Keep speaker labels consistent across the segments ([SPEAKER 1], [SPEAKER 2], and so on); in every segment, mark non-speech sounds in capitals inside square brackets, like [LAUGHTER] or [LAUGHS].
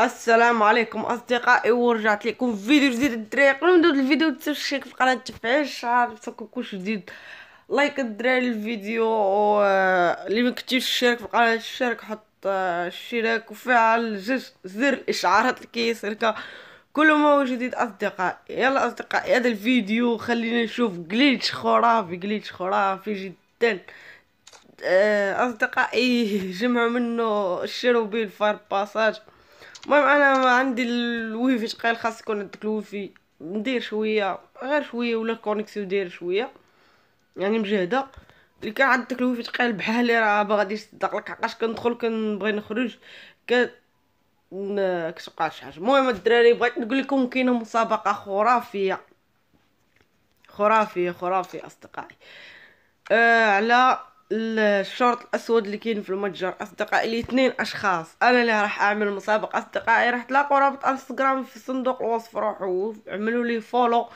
[SPEAKER 1] السلام عليكم اصدقائي ورجعت لكم فيديو جديد الدراري قبل ما ندوز الفيديو ديروا في القناه تفعيل الشعار يوصلكم كل جديد لايك الدراري الفيديو آه، اللي ما كنتيش شارك في القناه شارك حط آه، اشتراك وفعل زر الاشعارات اللي كيصيرك كل ما هو جديد اصدقائي يلا اصدقائي هذا الفيديو خلينا نشوف جليتش خرافي جليتش خرافي جدا آه، اصدقائي [LAUGHS] جمعوا منه الشيروبيل فار باساج المهم انا عندي الويفي شقال خاص يكون عندك الويفي ندير شويه غير شويه ولا كونيكسيون دير شويه يعني مجهده اللي كان عندك الويفي شقال بحالي راه ما غاديش تصدق لك حقاش كندخل كنبغي نخرج ك كتبقى شي حاجه المهم الدراري بغيت نقول لكم كاينه مسابقه خرافيه خرافيه خرافيه اصدقائي آه على الشورت الاسود اللي كاين في المتجر اصدقائي لي اثنين اشخاص انا اللي راح اعمل مسابقه اصدقائي راح تلاقوا رابط انستغرام في صندوق الوصف روحوا اعملوا لي فولو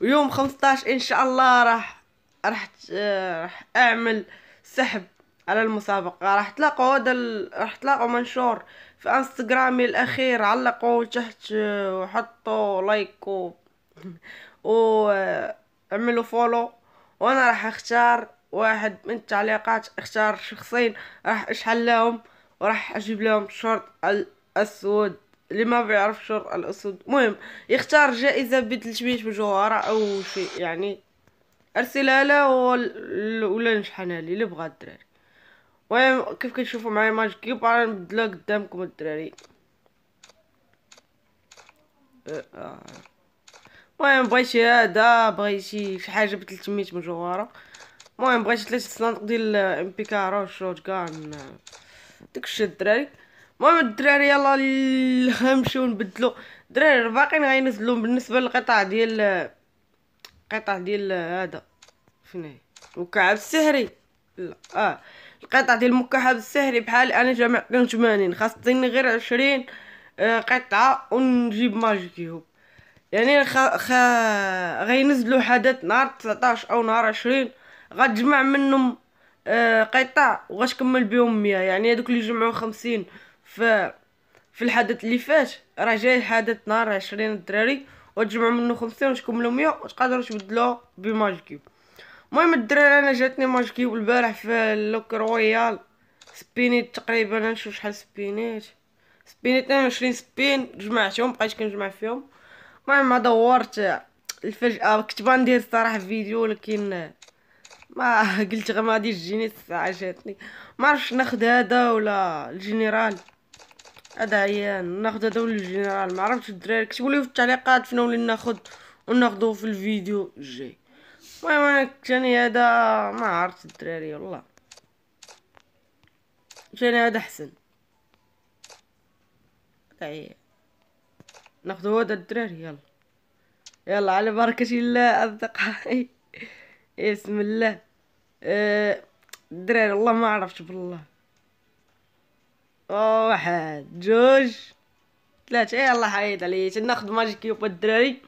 [SPEAKER 1] ويوم 15 ان شاء الله راح راح راح اعمل سحب على المسابقه راح تلاقوا هذا دل... راح تلاقوا منشور في انستغرامي الاخير علقوا تحت وحطوا لايك و, [LAUGHS] و... اعملوا فولو وانا راح اختار واحد من التعليقات اختار شخصين راح اشحل لهم وراح اجيب لهم شرط الاسود اللي ما بيعرف شرط الاسود مهم يختار جائزة 300 مجوهرة او شيء يعني ارسلها له ولا نشحنها لي اللي بغا الدراري المهم كيف كتشوفوا معايا ماج كيوب راه نبدلها قدامكم الدراري المهم آه. بغيتي هذا بغيتي شي حاجه ب 300 مجوهره المهم بغيت لي الصندوق ديال ام بي كارو شوت كان آه، داكشي الدراري المهم الدراري يلا نمشيو نبدلو الدراري باقيين غينزلو بالنسبه للقطع ديال القطع آه، ديال آه، هذا فين هي المكعب السحري لا اه القطع ديال المكعب السحري بحال انا جامع 80 خاصني غير 20 قطعه ونجيب ماجيكيو يعني خ... خ... غينزلو حدث نهار 19 او نهار 20 غتجمع منهم آه قطع وغتكمل بهم مية يعني هذوك اللي جمعوا خمسين في في الحدث اللي فات راه جاي حدث نهار عشرين الدراري وتجمع منه خمسين وتكملوا مية وتقدروا تبدلوا بماجيكيو المهم الدراري انا جاتني ماجيكيو البارح في لوك رويال سبينيت تقريبا انا نشوف شحال سبينيت سبينيت 22 سبين جمعتهم بقيت كنجمع فيهم المهم ما دورت الفجأة كنت بندير الصراحة فيديو لكن ما [LAUGHS] قلت غير ما غادي تجيني الساعه جاتني ما عرفتش ناخذ هذا ولا الجنرال هذا عيان ناخذ هذا ولا الجنرال ما عرفتش الدراري كتبوا لي في التعليقات فين ولي ناخذ وناخذو في الفيديو الجاي المهم انا كاني يعني هذا ما عرفت الدراري والله جاني يعني هذا احسن عيان ناخذ هذا الدراري يلا يلا على بركه الله اصدقائي بسم الله الدراري أه، الله ما عرفتش بالله واحد جوج ثلاثة الله حيد عليا ناخذ ماجيك يوب الدراري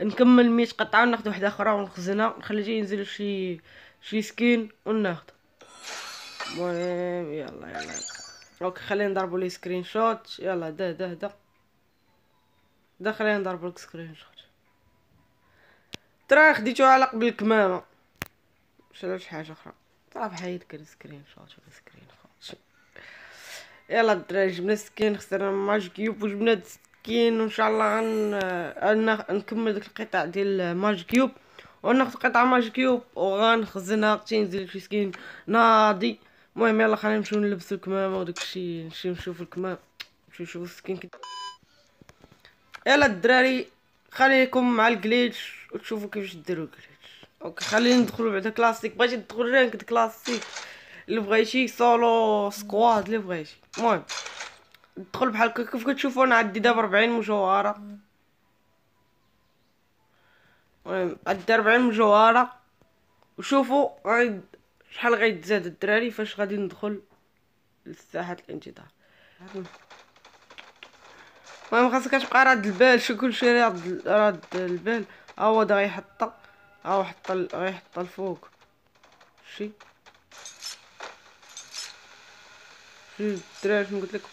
[SPEAKER 1] نكمل ميت قطعة وناخد وحدة أخرى ونخزنها نخليها ينزل شي شي سكين وناخد المهم يلا يلا اوكي خلينا نضربو لي سكرين شوت يلا ده ده ده ده خلينا نضربو لك سكرين شوت ترى خديتوها على قبل الكمامه مش على شي حاجه اخرى صافي حيد كان سكرين شوت سكرين خاطر يلا الدراري جبنا السكين خسرنا ماتش كيوب وجبنا السكين وان شاء الله غن أنا نكمل ديك القطع ديال ماتش كيوب وناخذ قطعه ماتش كيوب وغنخزنها غتي نزيد شي سكين ناضي المهم يلا خلينا نمشيو نلبسو الكمامه الشيء نمشيو نشوفو الكمامه نمشيو نشوفو السكين كده يلا الدراري خليكم مع الجليتش وتشوفوا كيفاش ديروا الجليتش اوكي خلينا ندخلوا بعدا كلاسيك بغيتي تدخل رانك كلاسيك اللي بغيتي سولو سكواد اللي بغيتي المهم ندخل بحال هكا كيف كتشوفوا انا عندي دابا 40 مجوهره المهم عندي 40 مجوهره وشوفوا شحال غيتزاد الدراري فاش غادي ندخل لساحه الانتظار المهم خاصك تبقى راد البال كل كلشي راد راد البال ها هو دا غيحطها ها هو حط غيحطها الفوق شي شي الدراري شنو قلت لكم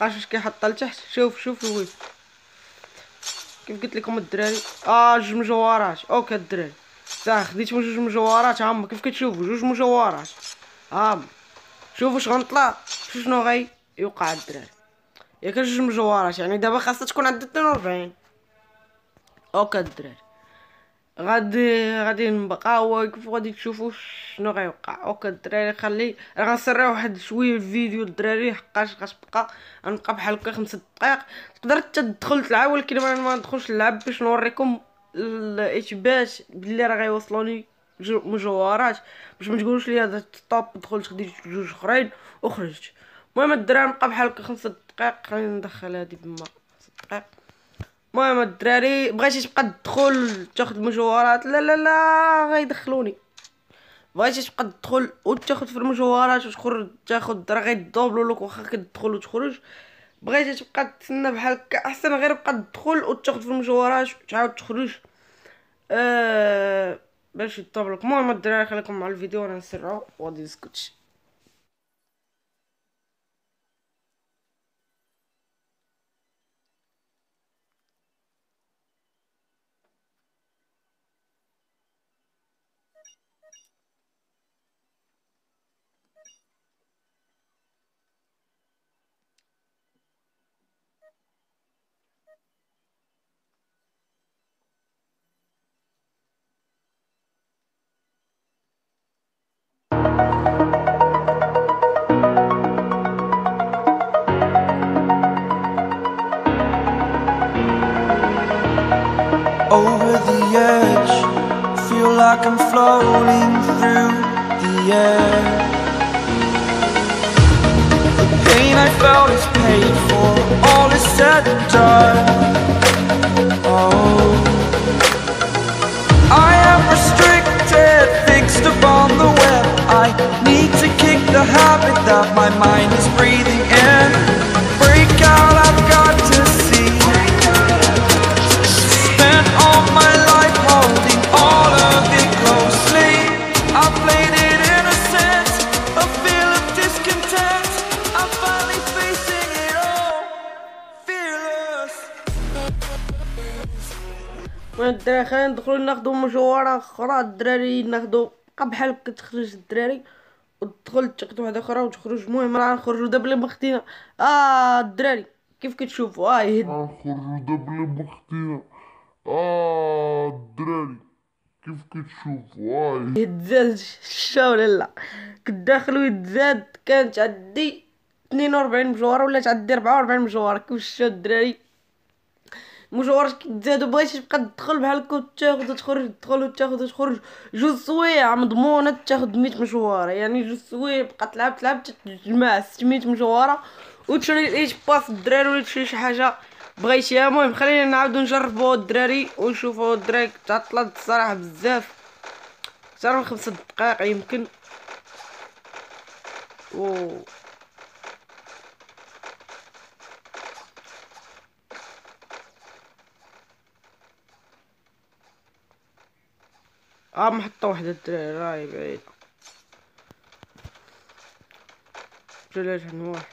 [SPEAKER 1] بقاش واش كيحطها لتحت شوف شوف الويب كيف قلت لكم الدراري اه جوج مجوهرات اوكي الدراري تا خديت جوج مجوهرات هاهم كيف كتشوفوا جوج مجوهرات هاهم شوفوا شغنطلع غنطلع شنو غي يوقع الدراري ياك جوج مجوارات يعني دابا خاصها تكون عندها 42 اوكا الدراري غادي غادي نبقاو واقف وغادي تشوفوا شنو غيوقع اوكا الدراري خلي راه غنسرع واحد شويه الفيديو الدراري حقاش غتبقى غنبقى بحال هكا 5 دقائق تقدر حتى تدخل تلعب ولكن انا ما ندخلش نلعب باش نوريكم باش بلي راه غيوصلوني مجوارات باش ما تقولوش لي هذا ستوب دخلت خديت جوج اخرين وخرجت المهم الدراري نبقى بحال هكا خمس دقائق خلينا ندخل هادي بما خمس دقائق المهم الدراري بغيتي تبقى تدخل تاخد مجوهرات لا لا لا غيدخلوني بغيتي تبقى تدخل وتاخد في المجوهرات وتخرج تاخد راه غيدوبلو لك واخا كتدخل وتخرج بغيتي تبقى تسنى بحال هكا احسن غير بقى تدخل وتاخد في المجوهرات وتعاود تخرج أه باش يطوب لك المهم الدراري خليكم مع الفيديو وانا نسرعو وغادي نسكتش edge Feel like I'm floating through the air The pain I felt is paid for All is said and done يا خان ندخلو ناخدو مشوارة اخرى الدراري ناخدو بحال هكا تخرج الدراري ودخل تشقت واحدة اخرى وتخرج المهم راه نخرجوا دابا اللي مختينا اه الدراري كيف كتشوفوا اه يهد نخرجوا دابا اللي مختينا اه الدراري كيف كتشوفوا اه يتزاد الشا ولا لا كنت داخل ويتزاد كانت عندي 42 مجوار ولات عندي 44 مجوار كيف الشا الدراري مشوارك تزادو بغيتي تبقى تدخل بحال هكا تاخد وتخرج تدخل وتاخد وتخرج جوج سوايع مضمونه تاخد 100 مشوار يعني جوج سوايع بقى تلعب تلعب تجمع 600 مشواره وتشري ايش باس الدراري ولا تشري شي حاجه بغيتيها المهم خلينا نعاودو نجربو الدراري ونشوفو الدراري تعطلت الصراحه بزاف اكثر من خمسة دقائق يمكن اوه اه محطة وحدة الدراري راهي بعيدة جلاج عن واحد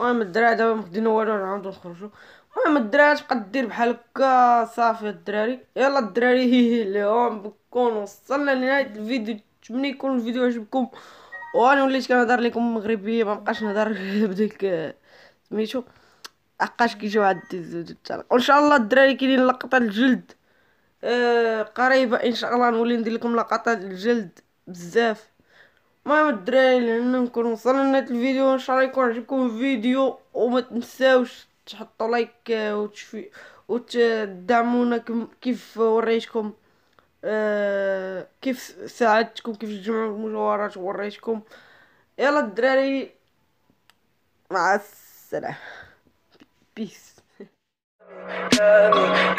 [SPEAKER 1] المهم الدراري دابا مخدين والو نعاودو نخرجو المهم الدراري تبقى دير بحال هكا صافي الدراري يلا الدراري هي اليوم بكون وصلنا لنهاية الفيديو نتمنى يكون الفيديو عجبكم وانا وليت كنهضر لكم مغربيه ما بقاش نهضر [LAUGHS] بديك سميتو لحقاش كيجيو عاد التعليق وان شاء الله الدراري كاينين لقطه الجلد آه قريبه ان شاء الله نولي ندير لكم لقطات الجلد بزاف المهم الدراري لان نكون وصلنا لنهايه الفيديو ان شاء الله يكون عجبكم الفيديو وما تنساوش تحطوا لايك آه، وتشفي وتدعمونا كيف وريتكم آه كيف ساعات تكون كيف تجمعوا المجوهرات وريتكم يلا الدراري مع السلامة بيس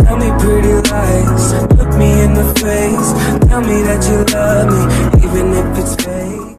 [SPEAKER 1] Tell me pretty lies, look me in the face Tell me that you love me, even if it's fake